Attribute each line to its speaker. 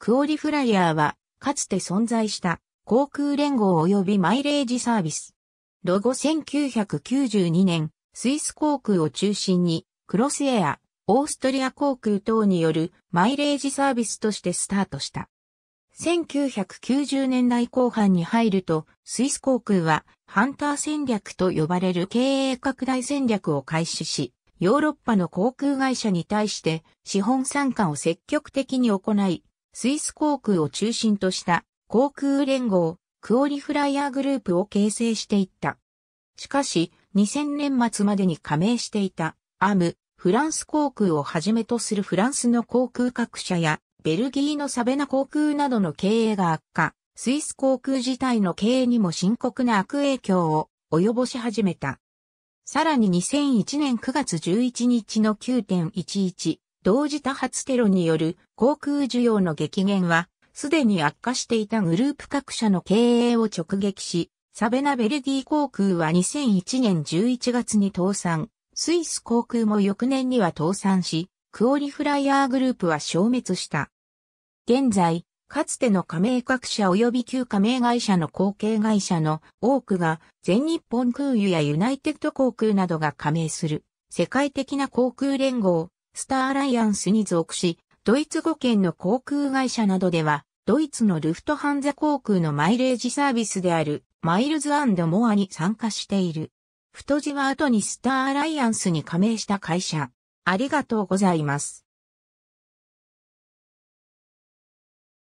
Speaker 1: ク
Speaker 2: オリフライヤーは、かつて存在した航空連合及びマイレージサービス。ロゴ1992年、スイス航空を中心に、クロスエア、オーストリア航空等によるマイレージサービスとしてスタートした。1990年代後半に入ると、スイス航空はハンター戦略と呼ばれる経営拡大戦略を開始し、ヨーロッパの航空会社に対して資本参加を積極的に行い、スイス航空を中心とした航空連合、クオリフライヤーグループを形成していった。しかし、2000年末までに加盟していた、アム、フランス航空をはじめとするフランスの航空各社や、ベルギーのサベナ航空などの経営が悪化、スイス航空自体の経営にも深刻な悪影響を及ぼし始めた。さらに2001年9月11日の9.11、同時多発テロによる航空需要の激減は、すでに悪化していたグループ各社の経営を直撃し、サベナベルディ航空は2001年11月に倒産、スイス航空も翌年には倒産し、クオリフライヤーグループは消滅した。現在、かつての加盟各社及び旧加盟会社の後継会社の多くが全日本空輸やユナイテッド航空などが加盟する世界的な航空連合スターアライアンスに属し、ドイツ語圏の航空会社などでは、ドイツのルフトハンザ航空のマイレージサービスである、マイルズモアに参加している。太字は後にスターアライアンスに加盟した会社。
Speaker 1: ありがとうございます。